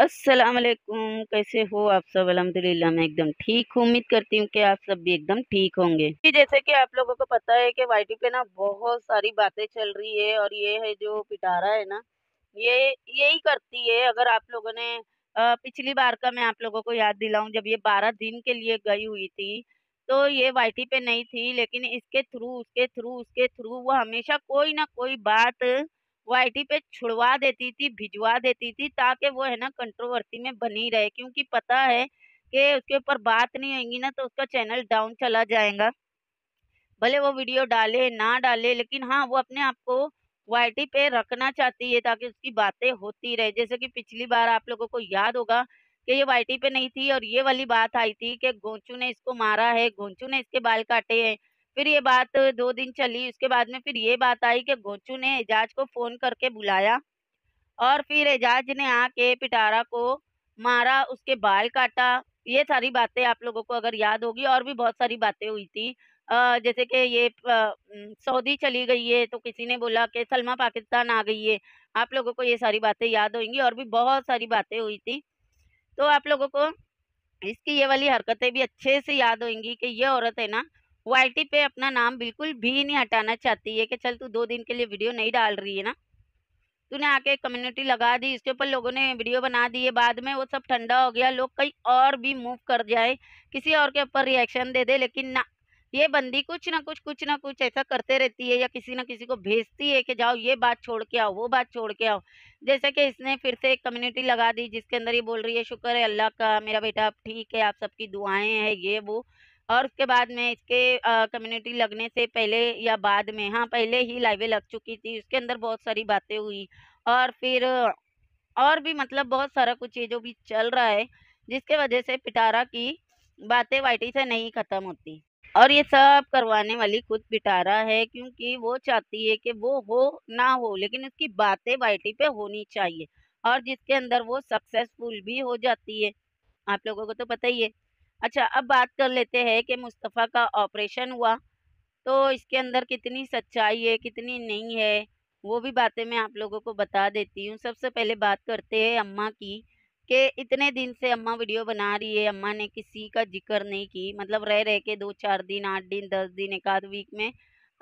अस्सलाम वालेकुम कैसे हो आप सब अलहमदिल्ला मैं एकदम ठीक हूँ उम्मीद करती हूँ कि आप सब भी एकदम ठीक होंगे जैसे कि आप लोगों को पता है कि वाई पे ना बहुत सारी बातें चल रही है और ये है जो पिटारा है ना ये यही करती है अगर आप लोगों ने पिछली बार का मैं आप लोगों को याद दिलाऊं जब ये बारह दिन के लिए गई हुई थी तो ये वाई पे नहीं थी लेकिन इसके थ्रू उसके थ्रू उसके थ्रू वो हमेशा कोई ना कोई बात वाईटी पे छुड़वा देती थी भिजवा देती थी ताकि वो है ना कंट्रोवर्सी में बनी रहे क्योंकि पता है कि उसके ऊपर बात नहीं होगी ना तो उसका चैनल डाउन चला जाएगा भले वो वीडियो डाले ना डाले लेकिन हाँ वो अपने आप को वाईटी पे रखना चाहती है ताकि उसकी बातें होती रहे जैसे कि पिछली बार आप लोगों को याद होगा कि ये वाई पे नहीं थी और ये वाली बात आई थी कि गोंचू ने इसको मारा है गोंचू ने इसके बाल काटे हैं फिर ये बात दो दिन चली उसके बाद में फिर ये बात आई कि गोचू ने एजाज को फ़ोन करके बुलाया और फिर एजाज ने आके पिटारा को मारा उसके बाल काटा ये सारी बातें आप लोगों को अगर याद होगी और भी बहुत सारी बातें हुई थी जैसे कि ये सऊदी चली गई है तो किसी ने बोला कि सलमा पाकिस्तान आ गई है आप लोगों को ये सारी बातें याद होंगी और भी बहुत सारी बातें हुई थी तो आप लोगों को इसकी ये वाली हरकतें भी अच्छे से याद होंगी कि ये औरत है ना वाई पे अपना नाम बिल्कुल भी नहीं हटाना चाहती है कि चल तू दो दिन के लिए वीडियो नहीं डाल रही है ना तूने आके कम्युनिटी लगा दी इसके ऊपर लोगों ने वीडियो बना दिए बाद में वो सब ठंडा हो गया लोग कहीं और भी मूव कर जाए किसी और के ऊपर रिएक्शन दे दे लेकिन ना ये बंदी कुछ ना कुछ कुछ ना कुछ ऐसा करते रहती है या किसी ना किसी को भेजती है कि जाओ ये बात छोड़ के आओ वो बात छोड़ के आओ जैसे कि इसने फिर से एक कम्युनिटी लगा दी जिसके अंदर ये बोल रही है शुक्र है अल्लाह का मेरा बेटा आप ठीक है आप सबकी दुआएं हैं ये वो और उसके बाद में इसके कम्युनिटी लगने से पहले या बाद में हाँ पहले ही लाइवें लग चुकी थी उसके अंदर बहुत सारी बातें हुई और फिर और भी मतलब बहुत सारा कुछ ये जो भी चल रहा है जिसके वजह से पिटारा की बातें वाइटी से नहीं ख़त्म होती और ये सब करवाने वाली खुद पिटारा है क्योंकि वो चाहती है कि वो हो ना हो लेकिन उसकी बातें वाइटी पे होनी चाहिए और जिसके अंदर वो सक्सेसफुल भी हो जाती है आप लोगों को तो पता ही है अच्छा अब बात कर लेते हैं कि मुस्तफ़ा का ऑपरेशन हुआ तो इसके अंदर कितनी सच्चाई है कितनी नहीं है वो भी बातें मैं आप लोगों को बता देती हूँ सबसे पहले बात करते हैं अम्मा की कि इतने दिन से अम्मा वीडियो बना रही है अम्मा ने किसी का जिक्र नहीं की मतलब रह रह के दो चार दिन आठ दिन दस दिन एक आध वीक में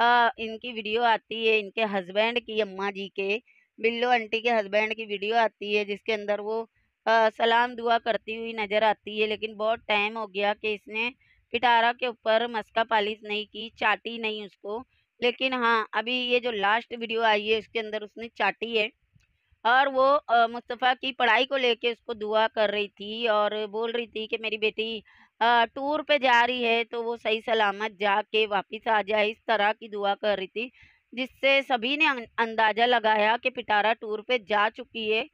आ, इनकी वीडियो आती है इनके हस्बैंड की अम्मा जी के बिल्लो आंटी के हस्बैंड की वीडियो आती है जिसके अंदर वो सलाम दुआ करती हुई नज़र आती है लेकिन बहुत टाइम हो गया कि इसने पिटारा के ऊपर मस्का पालिश नहीं की चाटी नहीं उसको लेकिन हाँ अभी ये जो लास्ट वीडियो आई है उसके अंदर उसने चाटी है और वो मुस्तफ़ा की पढ़ाई को लेके उसको दुआ कर रही थी और बोल रही थी कि मेरी बेटी टूर पे जा रही है तो वो सही सलामत जा के वापस आ जाए इस तरह की दुआ कर रही थी जिससे सभी ने अं-, अंदाज़ा लगाया कि पिटारा टूर पे जा चुकी है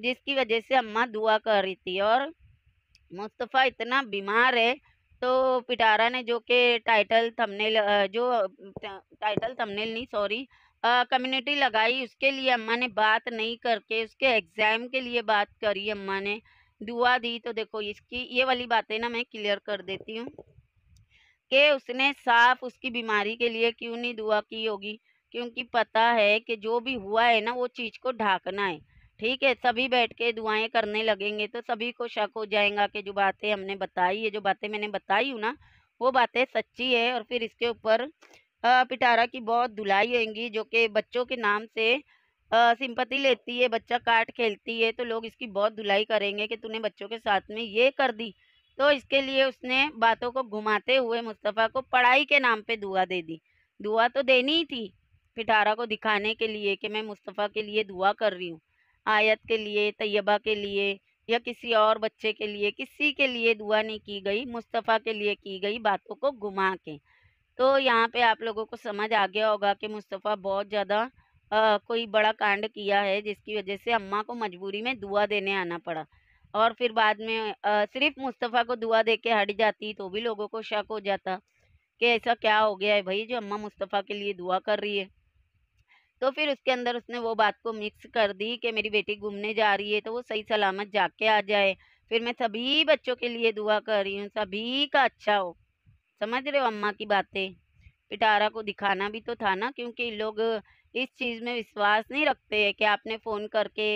जिसकी वजह से अम्मा दुआ कर रही थी और मुस्तफ़ा इतना बीमार है तो पिटारा ने जो के टाइटल थंबनेल जो टाइटल थंबनेल नहीं सॉरी कम्युनिटी लगाई उसके लिए अम्मा ने बात नहीं करके उसके एग्ज़ाम के लिए बात करी अम्मा ने दुआ दी तो देखो इसकी ये वाली बातें ना मैं क्लियर कर देती हूँ कि उसने साफ उसकी बीमारी के लिए क्यों नहीं दुआ की होगी क्योंकि पता है कि जो भी हुआ है ना वो चीज़ को ढाकना है ठीक है सभी बैठ के दुआएं करने लगेंगे तो सभी को शक हो जाएगा कि जो बातें हमने बताई है जो बातें मैंने बताई हूँ ना वो बातें सच्ची है और फिर इसके ऊपर पिटारा की बहुत धुलाई होगी जो कि बच्चों के नाम से सिंपत्ति लेती है बच्चा काट खेलती है तो लोग इसकी बहुत धुलाई करेंगे कि तूने बच्चों के साथ में ये कर दी तो इसके लिए उसने बातों को घुमाते हुए मुस्तफ़ा को पढ़ाई के नाम पे दुआ दे दी दुआ तो देनी ही थी पिटारा को दिखाने के लिए कि मैं मुस्तफ़ा के लिए दुआ कर रही हूँ आयत के लिए तैयबा के लिए या किसी और बच्चे के लिए किसी के लिए दुआ नहीं की गई मुस्तफ़ा के लिए की गई बातों को घुमा के तो यहाँ पे आप लोगों को समझ आ गया होगा कि मुस्तफ़ा बहुत ज़्यादा कोई बड़ा कांड किया है जिसकी वजह से अम्मा को मजबूरी में दुआ देने आना पड़ा और फिर बाद में आ, सिर्फ मुस्तफ़ा को दुआ दे के हट जाती तो भी लोगों को शक हो जाता कि ऐसा क्या हो गया है भाई जो अम्मा मुस्तफ़ा के लिए दुआ कर रही है तो फिर उसके अंदर उसने वो बात को मिक्स कर दी कि मेरी बेटी घूमने जा रही है तो वो सही सलामत जाके आ जाए फिर मैं सभी बच्चों के लिए दुआ कर रही हूँ सभी का अच्छा हो समझ रहे हो अम्मा की बातें पिटारा को दिखाना भी तो था ना क्योंकि लोग इस चीज़ में विश्वास नहीं रखते कि आपने फ़ोन करके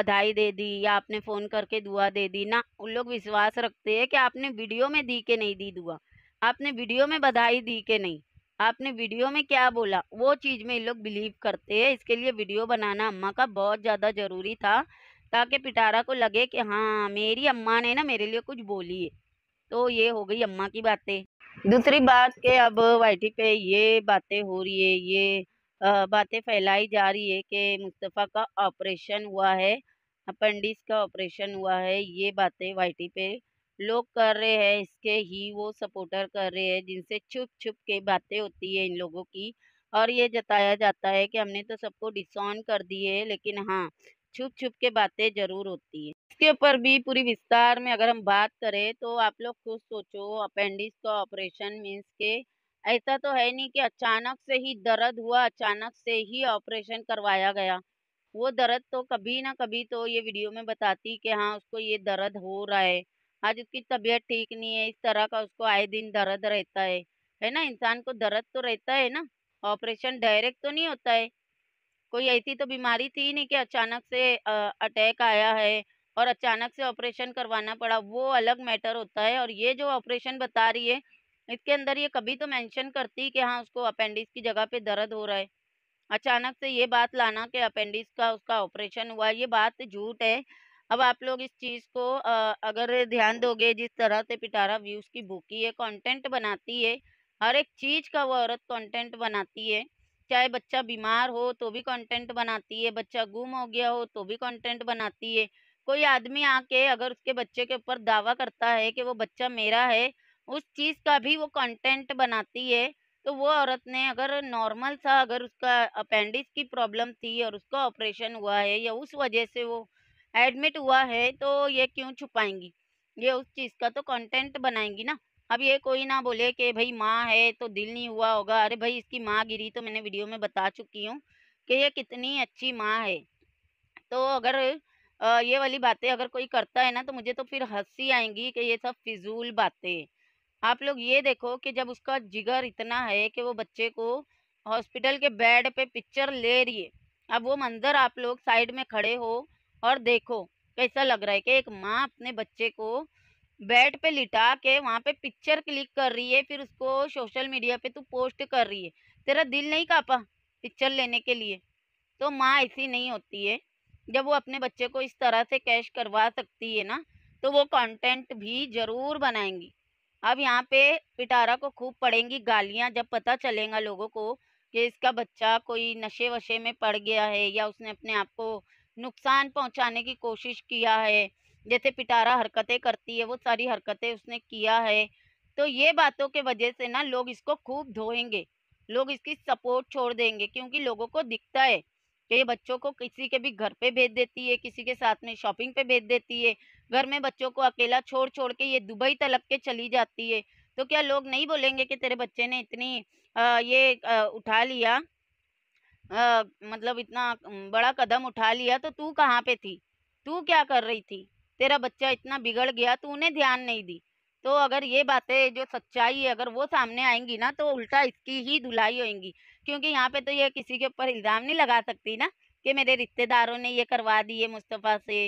बधाई दे दी या आपने फ़ोन करके दुआ दे दी ना उन लोग विश्वास रखते हैं कि आपने वीडियो में दी के नहीं दी दुआ आपने वीडियो में बधाई दी के नहीं आपने वीडियो में क्या बोला वो चीज़ में ये लोग बिलीव करते हैं इसके लिए वीडियो बनाना अम्मा का बहुत ज़्यादा ज़रूरी था ताकि पिटारा को लगे कि हाँ मेरी अम्मा ने ना मेरे लिए कुछ बोली है तो ये हो गई अम्मा की बातें दूसरी बात के अब वाइटी पे ये बातें हो रही है ये बातें फैलाई जा रही है कि मुस्तफ़ा का ऑपरेशन हुआ है अपेंडिक्स का ऑपरेशन हुआ है ये बातें वाइटी पे लोग कर रहे हैं इसके ही वो सपोर्टर कर रहे हैं जिनसे छुप छुप के बातें होती है इन लोगों की और ये जताया जाता है कि हमने तो सबको डिसऑन कर दिए है लेकिन हाँ छुप छुप के बातें जरूर होती है इसके ऊपर भी पूरी विस्तार में अगर हम बात करें तो आप लोग खुद सोचो अपेंडिक्स का ऑपरेशन मीन्स के ऐसा तो है नहीं कि अचानक से ही दर्द हुआ अचानक से ही ऑपरेशन करवाया गया वो दर्द तो कभी ना कभी तो ये वीडियो में बताती कि हाँ उसको ये दर्द हो रहा है आज उसकी तबीयत ठीक नहीं है इस तरह का उसको आए दिन दर्द रहता है है ना इंसान को दर्द तो रहता है ना ऑपरेशन डायरेक्ट तो नहीं होता है कोई ऐसी तो बीमारी थी नहीं कि अचानक से अटैक आया है और अचानक से ऑपरेशन करवाना पड़ा वो अलग मैटर होता है और ये जो ऑपरेशन बता रही है इसके अंदर ये कभी तो मेंशन करती कि हाँ उसको अपेंडिक्स की जगह पे दर्द हो रहा है अचानक से ये बात लाना कि अपेंडिक्स का उसका ऑपरेशन हुआ ये बात झूठ है अब आप लोग इस चीज़ को अगर ध्यान दोगे जिस तरह से पिटारा व्यूज़ की भूखी है कंटेंट बनाती है हर एक चीज़ का वो औरत कंटेंट बनाती है चाहे बच्चा बीमार हो तो भी कंटेंट बनाती है बच्चा गुम हो गया हो तो भी कंटेंट बनाती है कोई आदमी आके अगर उसके बच्चे के ऊपर दावा करता है कि वो बच्चा मेरा है उस चीज़ का भी वो कंटेंट बनाती है तो वो औरत ने अगर नॉर्मल सा अगर उसका अपेंडिक्स की प्रॉब्लम थी और उसका ऑपरेशन हुआ है या उस वजह से वो एडमिट हुआ है तो ये क्यों छुपाएंगी ये उस चीज़ का तो कंटेंट बनाएंगी ना अब ये कोई ना बोले कि भाई माँ है तो दिल नहीं हुआ होगा अरे भाई इसकी माँ गिरी तो मैंने वीडियो में बता चुकी हूँ कि ये कितनी अच्छी माँ है तो अगर ये वाली बातें अगर कोई करता है ना तो मुझे तो फिर हंसी आएंगी कि ये सब फिजूल बातें आप लोग ये देखो कि जब उसका जिगर इतना है कि वो बच्चे को हॉस्पिटल के बेड पे पिक्चर ले रही है अब वो मंजर आप लोग साइड में खड़े हो और देखो कैसा लग रहा है कि एक माँ अपने बच्चे को बेड पे लिटा के वहाँ पे पिक्चर क्लिक कर रही है फिर उसको सोशल मीडिया पे तू पोस्ट कर रही है तेरा दिल नहीं कापा पिक्चर लेने के लिए तो माँ ऐसी नहीं होती है जब वो अपने बच्चे को इस तरह से कैश करवा सकती है ना तो वो कंटेंट भी ज़रूर बनाएंगी अब यहाँ पे पिटारा को खूब पड़ेंगी गालियाँ जब पता चलेगा लोगों को कि इसका बच्चा कोई नशे वशे में पड़ गया है या उसने अपने आप को नुकसान पहुंचाने की कोशिश किया है जैसे पिटारा हरकतें करती है वो सारी हरकतें उसने किया है तो ये बातों के वजह से ना लोग इसको खूब धोएंगे लोग इसकी सपोर्ट छोड़ देंगे क्योंकि लोगों को दिखता है कि ये बच्चों को किसी के भी घर पे भेज देती है किसी के साथ में शॉपिंग पे भेज देती है घर में बच्चों को अकेला छोड़ छोड़ के ये दुबई तलब के चली जाती है तो क्या लोग नहीं बोलेंगे कि तेरे बच्चे ने इतनी आ, ये आ, उठा लिया आ, मतलब इतना बड़ा कदम उठा लिया तो तू कहाँ पे थी तू क्या कर रही थी तेरा बच्चा इतना बिगड़ गया तो उन्हें ध्यान नहीं दी तो अगर ये बातें जो सच्चाई है अगर वो सामने आएंगी ना तो उल्टा इसकी ही धुलाई होगी क्योंकि यहाँ पे तो ये किसी के ऊपर इल्ज़ाम नहीं लगा सकती ना कि मेरे रिश्तेदारों ने ये करवा दिए मुस्तफ़ा से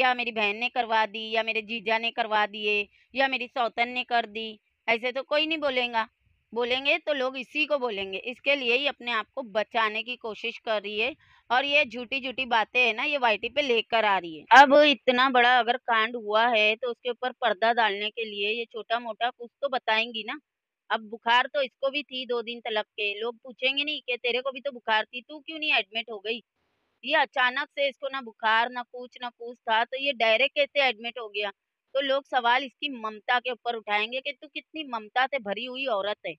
या मेरी बहन ने करवा दी या मेरे जीजा ने करवा दिए या मेरी सौतन ने कर दी ऐसे तो कोई नहीं बोलेगा बोलेंगे तो लोग इसी को बोलेंगे इसके लिए ही अपने आप को बचाने की कोशिश कर रही है और ये झूठी झूठी बातें है ना ये वाईटी पे लेकर आ रही है अब इतना बड़ा अगर कांड हुआ है तो उसके ऊपर पर्दा डालने के लिए ये छोटा मोटा कुछ तो बताएंगी ना अब बुखार तो इसको भी थी दो दिन तलक के लोग पूछेंगे नहीं कि तेरे को भी तो बुखार थी तू क्यों नहीं एडमिट हो गई ये अचानक से इसको ना बुखार ना कुछ ना कुछ था तो ये डायरेक्ट कैसे एडमिट हो गया तो लोग सवाल इसकी ममता के ऊपर उठाएंगे कि तू कितनी ममता से भरी हुई औरत है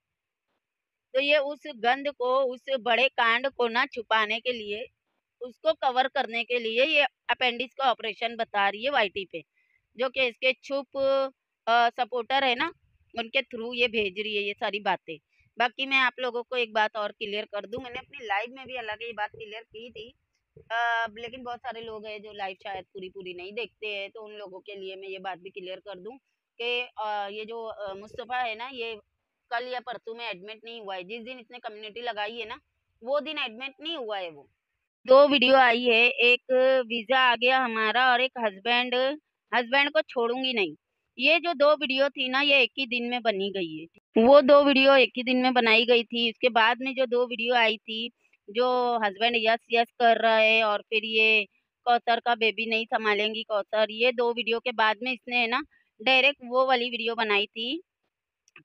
तो ये उस गंध को उस बड़े कांड को ना छुपाने के लिए उसको कवर करने के लिए ये अपेंडिक्स का ऑपरेशन बता रही है वाई पे जो कि इसके छुप सपोर्टर है ना उनके थ्रू ये भेज रही है ये सारी बातें बाकी मैं आप लोगों को एक बात और क्लियर कर दूं मैंने अपनी लाइव में भी अलग ये बात क्लियर की थी आ, लेकिन बहुत सारे लोग हैं जो लाइफ शायद पूरी पूरी नहीं देखते हैं तो उन लोगों के लिए मैं ये बात भी क्लियर कर दूं कि ये जो मुस्तफ़ा है ना ये कल या परसों में एडमिट नहीं हुआ है जिस दिन इसने कम्युनिटी लगाई है ना वो दिन एडमिट नहीं हुआ है वो दो वीडियो आई है एक वीज़ा आ गया हमारा और एक हस्बैंड हस्बैंड को छोड़ूंगी नहीं ये जो दो वीडियो थी ना ये एक ही दिन में बनी गई है वो दो वीडियो एक ही दिन में बनाई गई थी उसके बाद में जो दो वीडियो आई थी जो हस्बैंड यस यस कर रहा है और फिर ये कौसर का बेबी नहीं संभालेंगी कौसर ये दो वीडियो के बाद में इसने है ना डायरेक्ट वो वाली वीडियो बनाई थी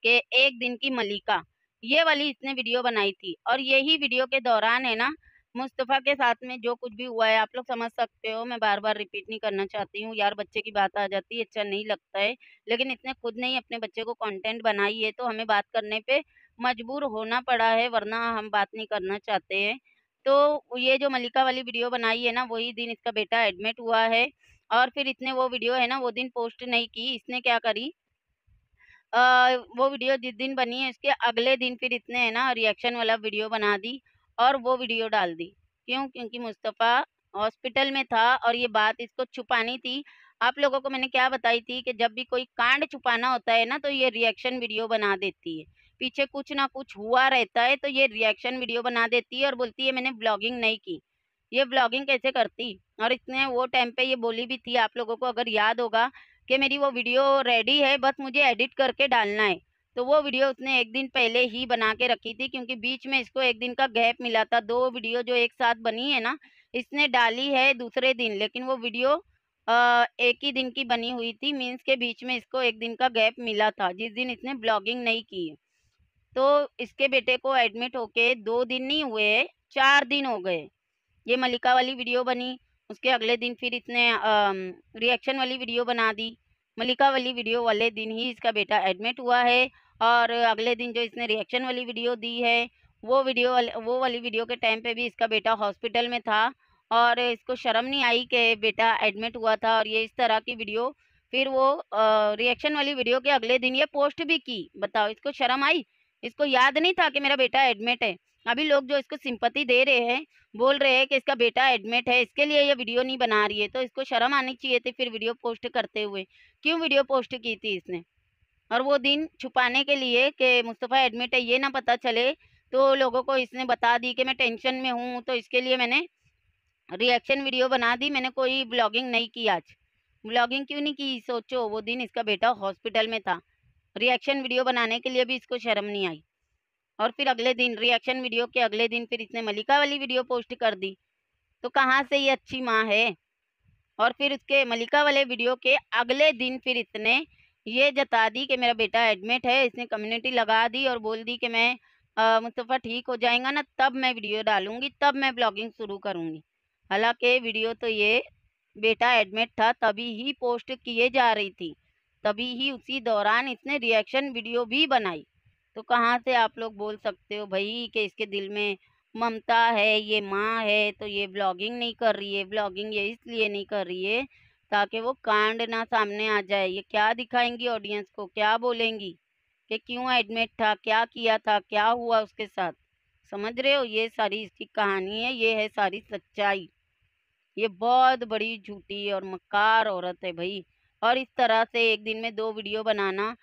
कि एक दिन की मलिका ये वाली इसने वीडियो बनाई थी और यही वीडियो के दौरान है ना मुस्तफ़ा के साथ में जो कुछ भी हुआ है आप लोग समझ सकते हो मैं बार बार रिपीट नहीं करना चाहती हूँ यार बच्चे की बात आ जाती है अच्छा नहीं लगता है लेकिन इसने खुद नहीं अपने बच्चे को कंटेंट बनाई है तो हमें बात करने पे मजबूर होना पड़ा है वरना हम बात नहीं करना चाहते हैं तो ये जो मलिका वाली वीडियो बनाई है ना वही दिन इसका बेटा एडमिट हुआ है और फिर इसने वो वीडियो है ना वो दिन पोस्ट नहीं की इसने क्या करी आ, वो वीडियो जिस दिन बनी है उसके अगले दिन फिर इसने है ना रिएक्शन वाला वीडियो बना दी और वो वीडियो डाल दी क्यों क्योंकि मुस्तफ़ा हॉस्पिटल में था और ये बात इसको छुपानी थी आप लोगों को मैंने क्या बताई थी कि जब भी कोई कांड छुपाना होता है ना तो ये रिएक्शन वीडियो बना देती है पीछे कुछ ना कुछ हुआ रहता है तो ये रिएक्शन वीडियो बना देती है और बोलती है मैंने ब्लॉगिंग नहीं की ये ब्लॉगिंग कैसे करती और इसने वो टाइम पे ये बोली भी थी आप लोगों को अगर याद होगा कि मेरी वो वीडियो रेडी है बस मुझे एडिट करके डालना है तो वो वीडियो उसने एक दिन पहले ही बना के रखी थी क्योंकि बीच में इसको एक दिन का गैप मिला था दो वीडियो जो एक साथ बनी है ना इसने डाली है दूसरे दिन लेकिन वो वीडियो आ, एक ही दिन की बनी हुई थी मीन्स के बीच में इसको एक दिन का गैप मिला था जिस दिन इसने ब्लॉगिंग नहीं की तो इसके बेटे को एडमिट होके दो दिन नहीं हुए चार दिन हो गए ये मलिका वाली वीडियो बनी उसके अगले दिन फिर इसने रिएक्शन वाली वीडियो बना दी मलिका वाली वीडियो वाले दिन ही इसका बेटा एडमिट हुआ है और अगले दिन जो इसने रिएक्शन वाली वीडियो दी है वो वीडियो वाल, वो वाली वीडियो के टाइम पे भी इसका बेटा हॉस्पिटल में था और इसको शर्म नहीं आई कि बेटा एडमिट हुआ था और ये इस तरह की वीडियो फिर वो रिएक्शन वाली वीडियो के अगले दिन ये पोस्ट भी की बताओ इसको शर्म आई इसको याद नहीं था कि मेरा बेटा एडमिट है अभी लोग जो इसको सिंपत्ति दे रहे हैं बोल रहे हैं कि इसका बेटा एडमिट है इसके लिए ये वीडियो नहीं बना रही है तो इसको शर्म आनी चाहिए थी फिर वीडियो पोस्ट करते हुए क्यों वीडियो पोस्ट की थी इसने और वो दिन छुपाने के लिए कि मुस्तफ़ा एडमिट है ये ना पता चले तो लोगों को इसने बता दी कि मैं टेंशन में हूँ तो इसके लिए मैंने रिएक्शन वीडियो बना दी मैंने कोई ब्लॉगिंग नहीं की आज ब्लॉगिंग क्यों नहीं की सोचो वो दिन इसका बेटा हॉस्पिटल में था रिएक्शन वीडियो बनाने के लिए भी इसको शर्म नहीं आई और फिर अगले दिन रिएक्शन वीडियो के अगले दिन फिर इसने मलिका वाली वीडियो पोस्ट कर दी तो कहाँ से ये अच्छी माँ है और फिर उसके मलिका वाले वीडियो के अगले दिन फिर इसने ये जता दी कि मेरा बेटा एडमिट है इसने कम्युनिटी लगा दी और बोल दी कि मैं मुस्तफ़ा ठीक हो जाएगा ना तब मैं वीडियो डालूँगी तब मैं ब्लॉगिंग शुरू करूँगी हालांकि वीडियो तो ये बेटा एडमिट था तभी ही पोस्ट किए जा रही थी तभी ही उसी दौरान इसने रिएक्शन वीडियो भी बनाई तो कहाँ से आप लोग बोल सकते हो भाई कि इसके दिल में ममता है ये माँ है तो ये ब्लॉगिंग नहीं कर रही है ब्लॉगिंग ये इसलिए नहीं कर रही है ताकि वो कांड ना सामने आ जाए ये क्या दिखाएंगी ऑडियंस को क्या बोलेंगी कि क्यों एडमिट था क्या किया था क्या हुआ उसके साथ समझ रहे हो ये सारी इसकी कहानी है ये है सारी सच्चाई ये बहुत बड़ी झूठी और मकार औरत है भाई और इस तरह से एक दिन में दो वीडियो बनाना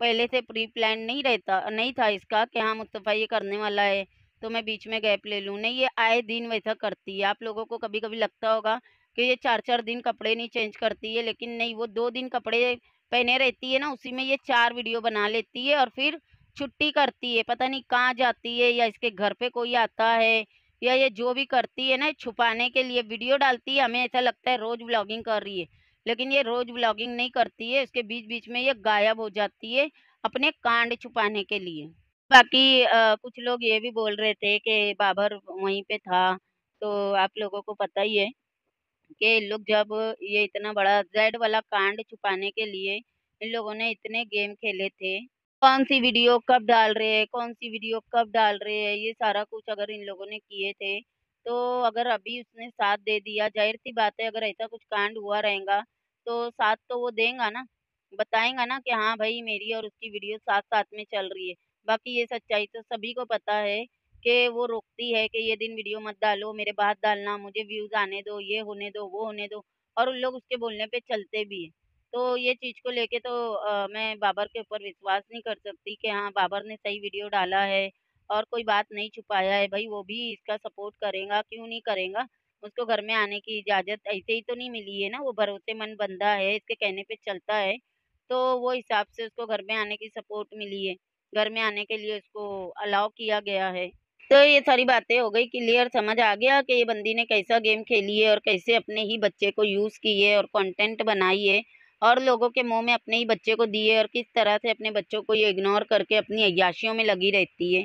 पहले से प्री प्लान नहीं रहता नहीं था इसका कि हाँ मुस्तफ़ा ये करने वाला है तो मैं बीच में गैप ले लूँ नहीं ये आए दिन वैसा करती है आप लोगों को कभी कभी लगता होगा कि ये चार चार दिन कपड़े नहीं चेंज करती है लेकिन नहीं वो दो दिन कपड़े पहने रहती है ना उसी में ये चार वीडियो बना लेती है और फिर छुट्टी करती है पता नहीं कहाँ जाती है या इसके घर पे कोई आता है या ये जो भी करती है ना छुपाने के लिए वीडियो डालती है हमें ऐसा लगता है रोज़ ब्लॉगिंग कर रही है लेकिन ये रोज ब्लॉगिंग नहीं करती है इसके बीच बीच में ये गायब हो जाती है अपने कांड छुपाने के लिए बाकी आ, कुछ लोग ये भी बोल रहे थे कि बाबर वहीं पे था तो आप लोगों को पता ही है कि लोग जब ये इतना बड़ा जेड वाला कांड छुपाने के लिए इन लोगों ने इतने गेम खेले थे कौन सी वीडियो कब डाल रहे हैं कौन सी वीडियो कब डाल रहे हैं ये सारा कुछ अगर इन लोगों ने किए थे तो अगर अभी उसने साथ दे दिया जाहिर सी बात है अगर ऐसा कुछ कांड हुआ रहेगा तो साथ तो वो देगा ना बताएंगा ना कि हाँ भाई मेरी और उसकी वीडियो साथ साथ में चल रही है बाकी ये सच्चाई तो सभी को पता है कि वो रोकती है कि ये दिन वीडियो मत डालो मेरे बाहर डालना मुझे व्यूज़ आने दो ये होने दो वो होने दो और उन लोग उसके बोलने पे चलते भी हैं तो ये चीज़ को लेके तो आ, मैं बाबर के ऊपर विश्वास नहीं कर सकती कि हाँ बाबर ने सही वीडियो डाला है और कोई बात नहीं छुपाया है भाई वो भी इसका सपोर्ट करेगा क्यों नहीं करेगा उसको घर में आने की इजाज़त ऐसे ही तो नहीं मिली है ना वो भरोसेमंद बंदा है इसके कहने पे चलता है तो वो हिसाब से उसको घर में आने की सपोर्ट मिली है घर में आने के लिए उसको अलाउ किया गया है तो ये सारी बातें हो गई क्लियर समझ आ गया कि ये बंदी ने कैसा गेम खेली है और कैसे अपने ही बच्चे को यूज़ किए और कॉन्टेंट बनाई है और लोगों के मुंह में अपने ही बच्चे को दिए और किस तरह से अपने बच्चों को ये इग्नोर करके अपनी अयाशियों में लगी रहती है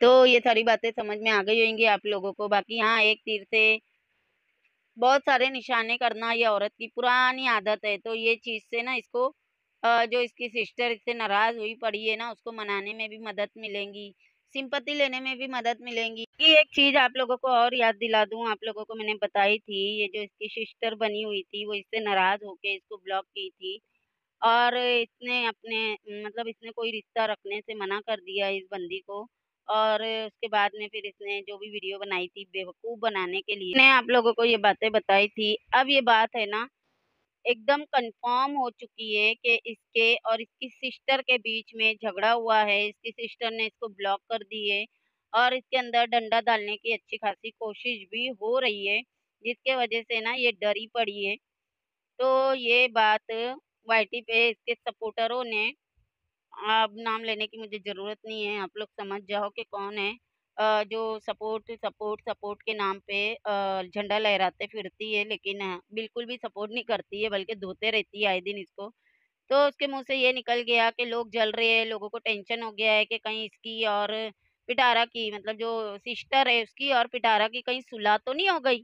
तो ये सारी बातें समझ में आ गई होंगी आप लोगों को बाकी हाँ एक तीर से बहुत सारे निशाने करना ये औरत की पुरानी आदत है तो ये चीज़ से ना इसको जो इसकी सिस्टर इससे नाराज़ हुई पड़ी है ना उसको मनाने में भी मदद मिलेंगी सिंपत्ति लेने में भी मदद मिलेंगी ये एक चीज़ आप लोगों को और याद दिला दूँ आप लोगों को मैंने बताई थी ये जो इसकी सिस्टर बनी हुई थी वो इससे नाराज़ होके इसको ब्लॉक की थी और इसने अपने मतलब इसने कोई रिश्ता रखने से मना कर दिया इस बंदी को और उसके बाद में फिर इसने जो भी वीडियो बनाई थी बेवकूफ़ बनाने के लिए मैंने आप लोगों को ये बातें बताई थी अब ये बात है ना एकदम कंफर्म हो चुकी है कि इसके और इसकी सिस्टर के बीच में झगड़ा हुआ है इसकी सिस्टर ने इसको ब्लॉक कर दी है और इसके अंदर डंडा डालने की अच्छी खासी कोशिश भी हो रही है जिसके वजह से ना ये डरी पड़ी है तो ये बात वाई पे इसके सपोर्टरों ने अब नाम लेने की मुझे ज़रूरत नहीं है आप लोग समझ जाओ कि कौन है जो सपोर्ट सपोर्ट सपोर्ट के नाम पे झंडा लहराते फिरती है लेकिन हाँ, बिल्कुल भी सपोर्ट नहीं करती है बल्कि धोते रहती है आए दिन इसको तो उसके मुंह से ये निकल गया कि लोग जल रहे हैं लोगों को टेंशन हो गया है कि कहीं इसकी और पिटारा की मतलब जो सिस्टर है उसकी और पिटारा की कहीं सुलह तो नहीं हो गई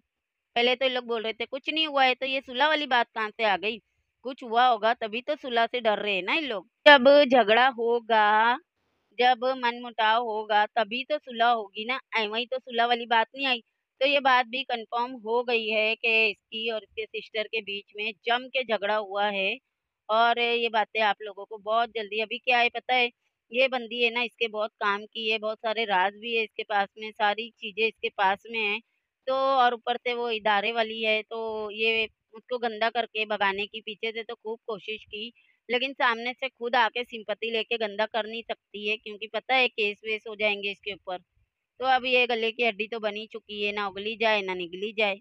पहले तो ये लोग बोल रहे थे कुछ नहीं हुआ है तो ये सुलह वाली बात कहाँ से आ गई कुछ हुआ होगा तभी तो सुलह से डर रहे हैं ना ये लोग जब झगड़ा होगा जब मनमुटाव होगा तभी तो सुलह होगी ना वही तो सुलह वाली बात नहीं आई तो ये बात भी कंफर्म हो गई है कि इसकी और इसके सिस्टर के बीच में जम के झगड़ा हुआ है और ये बातें आप लोगों को बहुत जल्दी अभी क्या है पता है ये बंदी है ना इसके बहुत काम की है बहुत सारे राज भी है इसके पास में सारी चीज़ें इसके पास में है तो और ऊपर से वो इदारे वाली है तो ये उसको गंदा करके भगाने की पीछे से तो खूब कोशिश की लेकिन सामने से खुद आके सिंपत्ति लेके गंदा कर नहीं सकती है क्योंकि पता है केस वेस हो जाएंगे इसके ऊपर तो अब ये गले की हड्डी तो बनी चुकी है ना उगली जाए ना निगली जाए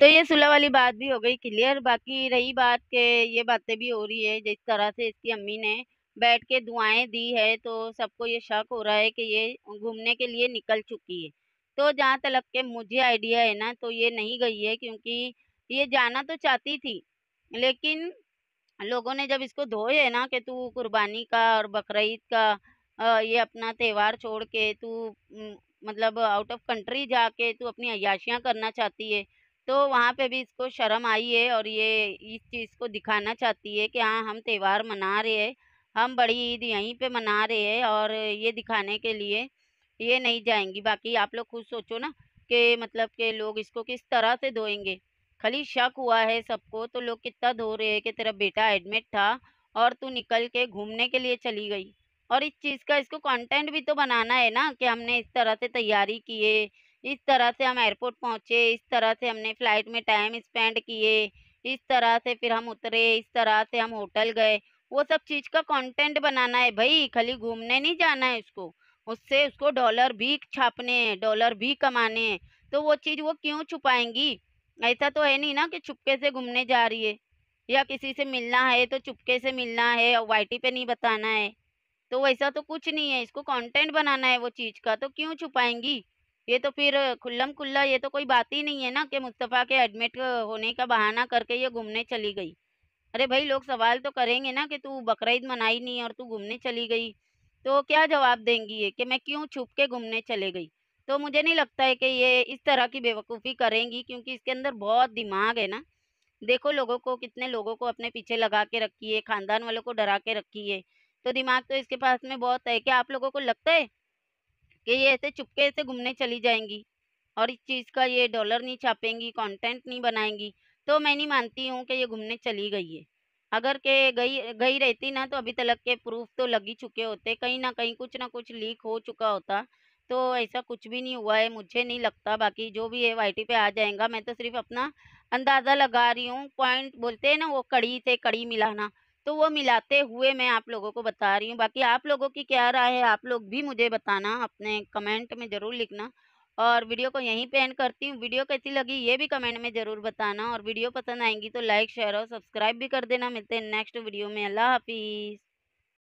तो ये सुलह वाली बात भी हो गई क्लियर बाकी रही बात के ये बातें भी हो रही है जिस तरह से इसकी अम्मी ने बैठ के दुआएं दी है तो सबको ये शक हो रहा है कि ये घूमने के लिए निकल चुकी है तो जहाँ तक के मुझे आइडिया है ना तो ये नहीं गई है क्योंकि ये जाना तो चाहती थी लेकिन लोगों ने जब इसको धोए ना कि तू कुर्बानी का और बकरीद का ये अपना त्यौहार छोड़ के तू मतलब आउट ऑफ कंट्री जाके तू अपनी अयाशियाँ करना चाहती है तो वहाँ पे भी इसको शर्म आई है और ये इस चीज़ को दिखाना चाहती है कि हाँ हम त्यौहार मना रहे हैं हम बड़ी ईद यहीं पे मना रहे हैं और ये दिखाने के लिए ये नहीं जाएंगी बाकी आप लोग खुद सोचो ना कि मतलब के लोग इसको किस तरह से धोएंगे खाली शक हुआ है सबको तो लोग कितना धो रहे हैं कि तेरा बेटा एडमिट था और तू निकल के घूमने के लिए चली गई और इस चीज़ का इसको कंटेंट भी तो बनाना है ना कि हमने इस तरह से तैयारी किए इस तरह से हम एयरपोर्ट पहुँचे इस तरह से हमने फ़्लाइट में टाइम स्पेंड किए इस तरह से फिर हम उतरे इस तरह से हम होटल गए वो सब चीज़ का कंटेंट बनाना है भाई खाली घूमने नहीं जाना है उसको उससे उसको डॉलर भी छापने हैं डॉलर भी कमाने हैं तो वो चीज़ वो क्यों छुपाएंगी ऐसा तो है नहीं ना कि चुपके से घूमने जा रही है या किसी से मिलना है तो चुपके से मिलना है और वाईटी पे नहीं बताना है तो वैसा तो कुछ नहीं है इसको कंटेंट बनाना है वो चीज़ का तो क्यों छुपाएंगी ये तो फिर खुल्लम खुल्ला ये तो कोई बात ही नहीं है ना कि मुस्तफ़ा के एडमिट होने का बहाना करके ये घूमने चली गई अरे भाई लोग सवाल तो करेंगे ना कि तू बकर मनाई नहीं और तू घूमने चली गई तो क्या जवाब देंगी ये कि मैं क्यों छुप के घूमने चले गई तो मुझे नहीं लगता है कि ये इस तरह की बेवकूफ़ी करेंगी क्योंकि इसके अंदर बहुत दिमाग है ना देखो लोगों को कितने लोगों को अपने पीछे लगा के रखी है खानदान वालों को डरा के रखी है तो दिमाग तो इसके पास में बहुत है क्या आप लोगों को लगता है कि ये ऐसे चुपके से घूमने चली जाएंगी और इस चीज़ का ये डॉलर नहीं छापेंगी कंटेंट नहीं बनाएंगी तो मैं नहीं मानती हूँ कि ये घूमने चली गई है अगर के गई गई रहती ना तो अभी तक के प्रूफ तो लगी चुके होते कहीं ना कहीं कुछ ना कुछ लीक हो चुका होता तो ऐसा कुछ भी नहीं हुआ है मुझे नहीं लगता बाकी जो भी है वाई पे आ जाएगा मैं तो सिर्फ अपना अंदाज़ा लगा रही हूँ पॉइंट बोलते हैं ना वो कड़ी से कड़ी मिलाना तो वो मिलाते हुए मैं आप लोगों को बता रही हूँ बाकी आप लोगों की क्या राय है आप लोग भी मुझे बताना अपने कमेंट में ज़रूर लिखना और वीडियो को यहीं पे एंड करती हूँ वीडियो कैसी लगी ये भी कमेंट में ज़रूर बताना और वीडियो पसंद आएंगी तो लाइक शेयर और सब्सक्राइब भी कर देना मिलते हैं नेक्स्ट वीडियो में अल्लाह हाफिज़